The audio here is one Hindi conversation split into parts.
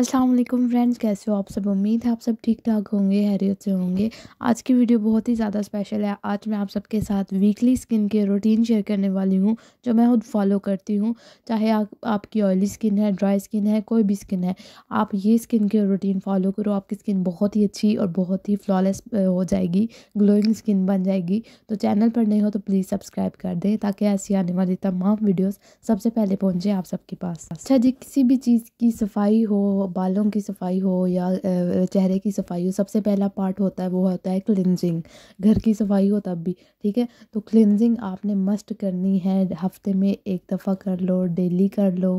अस्सलाम वालेकुम फ्रेंड्स कैसे हो आप सब उम्मीद है आप सब ठीक ठाक होंगे हैरियत से होंगे आज की वीडियो बहुत ही ज़्यादा स्पेशल है आज मैं आप सबके साथ वीकली स्किन के रूटीन शेयर करने वाली हूँ जो मैं खुद फॉलो करती हूँ चाहे आप आपकी ऑयली स्किन है ड्राई स्किन है कोई भी स्किन है आप ये स्किन के रूटीन फॉलो करो आपकी स्किन बहुत ही अच्छी और बहुत ही फ्लॉलेस हो जाएगी ग्लोइंग स्किन बन जाएगी तो चैनल पर नहीं हो तो प्लीज़ सब्सक्राइब कर दें ताकि ऐसी आने वाली तमाम वीडियोज़ सबसे पहले पहुँचें आप सबके पास अच्छा जी किसी भी चीज़ की सफाई हो बालों की सफाई हो या चेहरे की सफाई हो सबसे पहला पार्ट होता है वो होता है क्लिनजिंग घर की सफाई हो तब भी ठीक है तो क्लिनजिंग आपने मस्ट करनी है हफ्ते में एक दफ़ा कर लो डेली कर लो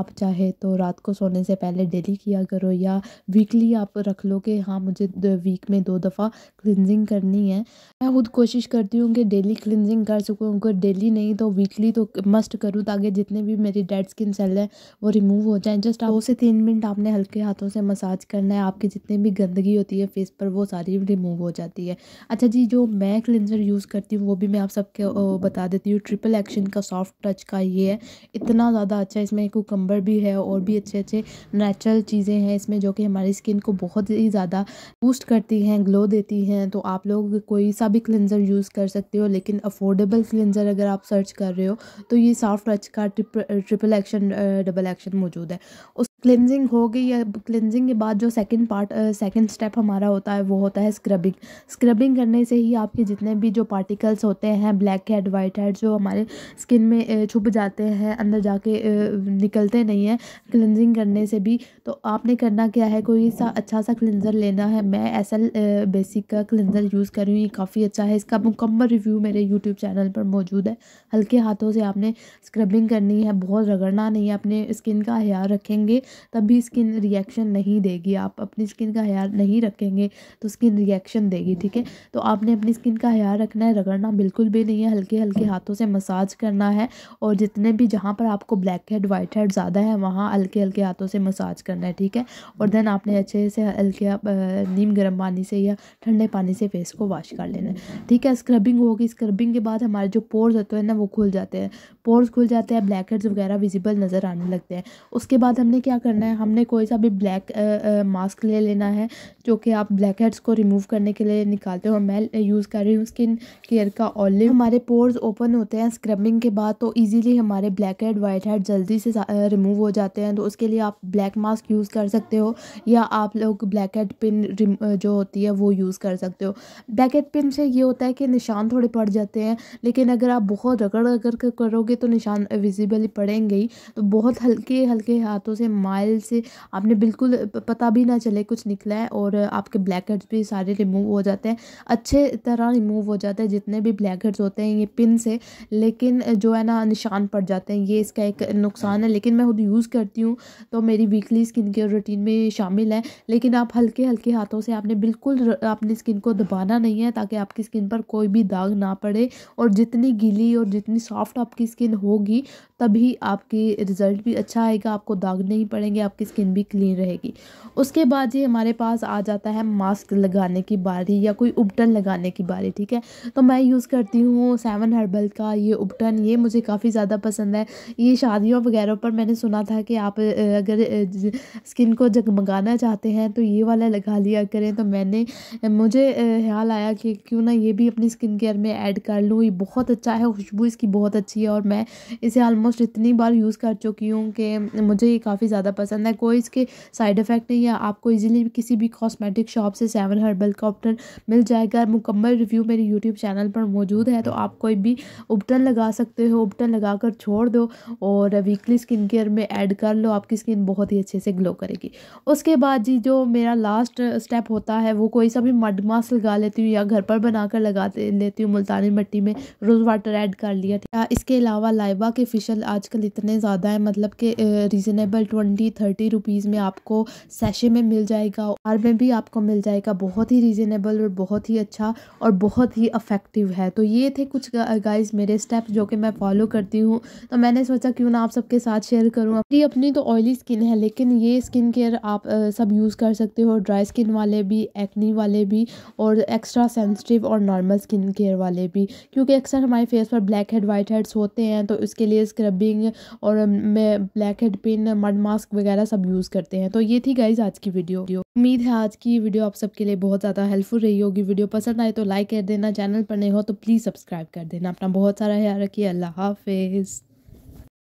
आप चाहे तो रात को सोने से पहले डेली किया करो या वीकली आप रख लो कि हाँ मुझे वीक में दो दफ़ा क्लिनजिंग करनी है मैं खुद कोशिश करती हूँ कि डेली क्लिनजिंग कर सकूँ अगर डेली नहीं तो वीकली तो मस्ट करूँ ताकि जितने भी मेरी डेड स्किन सेल है वो रिमूव हो जाए जस्ट दो से तीन मिनट आपने हल्के हाथों से मसाज करना है आपकी जितनी भी गंदगी होती है फेस पर वो सारी रिमूव हो जाती है अच्छा जी जो मैं क्लिनज़र यूज़ करती हूँ वो भी मैं आप सबके बता देती हूँ ट्रिपल एक्शन का सॉफ्ट टच का ये है इतना ज़्यादा अच्छा इसमें कम्बर भी है और भी अच्छे अच्छे नेचुरल चीज़ें हैं इसमें जो कि हमारी स्किन को बहुत ही ज़्यादा बूस्ट करती हैं ग्लो देती हैं तो आप लोग कोई सा भी क्लिनज़र यूज़ कर सकते हो लेकिन अफोर्डेबल क्लिनज़र अगर आप सर्च कर रहे हो तो ये सॉफ्ट टच का ट्रिपल एक्शन डबल एक्शन मौजूद है उस क्लिनजिंग हो गई या क्लिनजिंग के बाद जो सेकंड पार्ट सेकंड स्टेप हमारा होता है वो होता है स्क्रबिंग स्क्रबिंग करने से ही आपके जितने भी जो पार्टिकल्स होते हैं ब्लैक हेड वाइट हेड जो हमारे स्किन में छुप जाते हैं अंदर जाके निकलते नहीं हैं क्लिनजिंग करने से भी तो आपने करना क्या है कोई सा अच्छा सा क्लिनज़र लेना है मैं ऐसा बेसिक का क्लिनज़र यूज़ कर रही हूँ ये काफ़ी अच्छा है इसका मुकम्मल रिव्यू मेरे यूट्यूब चैनल पर मौजूद है हल्के हाथों से आपने स्क्रबिंग करनी है बहुत रगड़ना नहीं है अपने स्किन का ख्याल रखेंगे तब भी स्किन रिएक्शन नहीं देगी आप अपनी स्किन का ख्याल नहीं रखेंगे तो स्किन रिएक्शन देगी ठीक है तो आपने अपनी स्किन का ख्याल रखना है रगड़ना बिल्कुल भी नहीं है हल्के हल्के हाथों से मसाज करना है और जितने भी जहाँ पर आपको ब्लैक हेड वाइट हेड ज़्यादा है वहाँ हल्के हल्के हाथों से मसाज करना है ठीक है और देन आपने अच्छे से हल्के नीम गर्म पानी से या ठंडे पानी से फेस को वॉश कर लेना है ठीक है स्क्रबिंग होगी स्क्रबिंग के बाद हमारे जो पोर्स होते हैं ना वो खुल जाते हैं पोर्स खुल जाते हैं ब्लैक हेड्स वगैरह विजिबल नज़र आने लगते हैं उसके बाद हमने क्या करना है हमने कोई सा भी ब्लैक मास्क ले लेना है जो कि आप ब्लैक हेड्स को रिमूव करने के लिए निकालते हो मैं यूज़ कर रही हूँ स्किन केयर का ऑलिव हमारे पोर्स ओपन होते हैं स्क्रबिंग के बाद तो ईजिली हमारे ब्लैक हेड वाइट हेड जल्दी से रिमूव हो जाते हैं तो उसके लिए आप ब्लैक मास्क यूज़ कर सकते हो या आप लोग ब्लैक हेड पिन जो होती है वो यूज़ कर सकते हो ब्लैक हेड पिन से ये होता है कि निशान थोड़े पड़ जाते हैं लेकिन अगर आप बहुत रगड़ रगड़ करोगे तो निशान विजिबली पड़ेंगे ही तो बहुत हल्के हल्के हाथों से स्माइल से आपने बिल्कुल पता भी ना चले कुछ निकला है और आपके ब्लैक हेड्स भी सारे रिमूव हो जाते हैं अच्छे तरह रिमूव हो जाते हैं जितने भी ब्लैक हेड्स होते हैं ये पिन से लेकिन जो है ना निशान पड़ जाते हैं ये इसका एक नुकसान है लेकिन मैं खुद यूज़ करती हूँ तो मेरी वीकली स्किन केयर रूटीन में शामिल है लेकिन आप हल्के हल्के हाथों से आपने बिल्कुल अपनी स्किन को दबाना नहीं है ताकि आपकी स्किन पर कोई भी दाग ना पड़े और जितनी गीली और जितनी सॉफ्ट आपकी स्किन होगी तभी आपकी रिज़ल्ट भी अच्छा आएगा आपको दाग नहीं पड़ेगा पड़ेंगे आपकी स्किन भी क्लीन रहेगी उसके बाद ये हमारे पास आ जाता है मास्क लगाने की बारी या कोई उबटन लगाने की बारी ठीक है तो मैं यूज़ करती हूँ सेवन हर्बल का ये उबटन ये मुझे काफ़ी ज़्यादा पसंद है ये शादियों वगैरह पर मैंने सुना था कि आप अगर स्किन को जगमगाना चाहते हैं तो ये वाला लगा लिया करें तो मैंने मुझे ख्याल आया कि क्यों ना ये भी अपनी स्किन केयर में ऐड कर लूँ ये बहुत अच्छा है खुशबू इसकी बहुत अच्छी है और मैं इसे आलमोस्ट इतनी बार यूज़ कर चुकी हूँ कि मुझे ये काफ़ी ज़्यादा ज़्यादा पसंद है कोई इसके साइड इफ़ेक्ट नहीं है आपको इजीली किसी भी कॉस्मेटिक शॉप से सेवन हर्बल का उपटन मिल जाएगा मुकम्मल रिव्यू मेरे यूट्यूब चैनल पर मौजूद है तो आप कोई भी उपटन लगा सकते हो उपटन लगा कर छोड़ दो और वीकली स्किन केयर में ऐड कर लो आपकी स्किन बहुत ही अच्छे से ग्लो करेगी उसके बाद जी जो मेरा लास्ट स्टेप होता है वो कोई सा भी मड मास लगा लेती हूँ या घर पर बनाकर लगा लेती हूँ मुल्तानी मिट्टी में रोज़ वाटर ऐड कर लिया इसके अलावा लाइबा के फिशल आजकल इतने ज़्यादा है मतलब कि reasonable twenty twenty thirty rupees में आपको सैशे में मिल जाएगा और में भी आपको मिल जाएगा बहुत ही रीज़नेबल और बहुत ही अच्छा और बहुत ही अफेक्टिव है तो ये थे कुछ गाइज मेरे स्टेप जो कि मैं फॉलो करती हूँ तो मैंने सोचा क्यों ना आप सबके साथ शेयर करूँ अपनी अपनी तो ऑयली स्किन है लेकिन ये स्किन केयर आप सब यूज़ कर सकते हो ड्राई स्किन वाले भी एक्नी वाले भी और एक्स्ट्रा सेंसिटिव और नॉर्मल स्किन केयर वाले भी क्योंकि अक्सर हमारे फेस पर ब्लैक हेड वाइट हेड्स होते हैं तो इसके लिए स्क्रबिंग और black head pin mud mask mask वगैरह सब यूज़ करते हैं तो ये थी गाइज आज की वीडियो उम्मीद है आज की वीडियो आप सबके लिए बहुत ज़्यादा हेल्पफुल रही होगी वीडियो पसंद आए तो लाइक कर देना चैनल पर नहीं हो तो प्लीज़ सब्सक्राइब कर देना अपना बहुत सारा ख्याल रखिए अल्लाह हाफिज़